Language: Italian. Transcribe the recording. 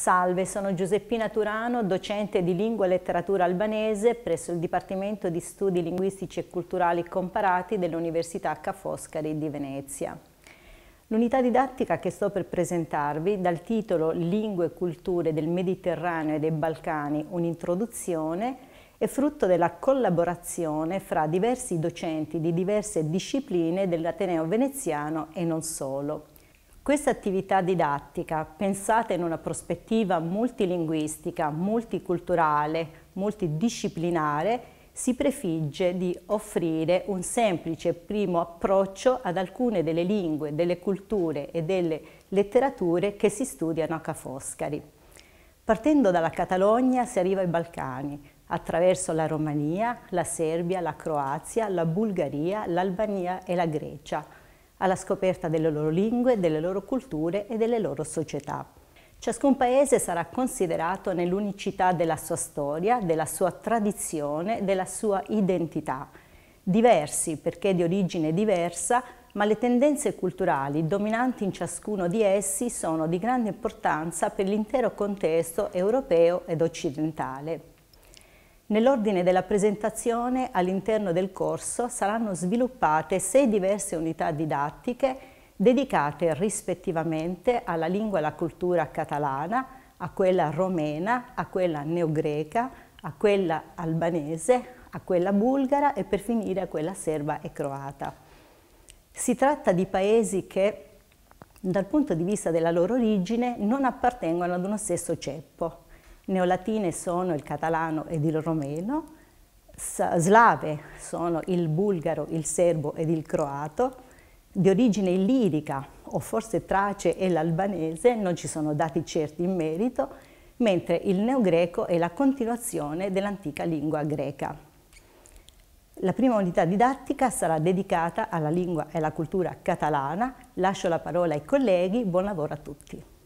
Salve, sono Giuseppina Turano, docente di Lingua e Letteratura Albanese presso il Dipartimento di Studi Linguistici e Culturali Comparati dell'Università Ca' Foscari di Venezia. L'unità didattica che sto per presentarvi, dal titolo Lingue e culture del Mediterraneo e dei Balcani, un'introduzione, è frutto della collaborazione fra diversi docenti di diverse discipline dell'Ateneo veneziano e non solo. Questa attività didattica, pensata in una prospettiva multilinguistica, multiculturale, multidisciplinare, si prefigge di offrire un semplice primo approccio ad alcune delle lingue, delle culture e delle letterature che si studiano a Ca' Foscari. Partendo dalla Catalogna si arriva ai Balcani, attraverso la Romania, la Serbia, la Croazia, la Bulgaria, l'Albania e la Grecia, alla scoperta delle loro lingue, delle loro culture e delle loro società. Ciascun paese sarà considerato nell'unicità della sua storia, della sua tradizione, della sua identità. Diversi perché di origine diversa, ma le tendenze culturali dominanti in ciascuno di essi sono di grande importanza per l'intero contesto europeo ed occidentale. Nell'ordine della presentazione all'interno del corso saranno sviluppate sei diverse unità didattiche dedicate rispettivamente alla lingua e alla cultura catalana, a quella romena, a quella neogreca, a quella albanese, a quella bulgara e per finire a quella serba e croata. Si tratta di paesi che dal punto di vista della loro origine non appartengono ad uno stesso ceppo, neolatine sono il catalano ed il romeno, slave sono il bulgaro, il serbo ed il croato, di origine illirica o forse trace e l'albanese, non ci sono dati certi in merito, mentre il neogreco è la continuazione dell'antica lingua greca. La prima unità didattica sarà dedicata alla lingua e alla cultura catalana. Lascio la parola ai colleghi, buon lavoro a tutti.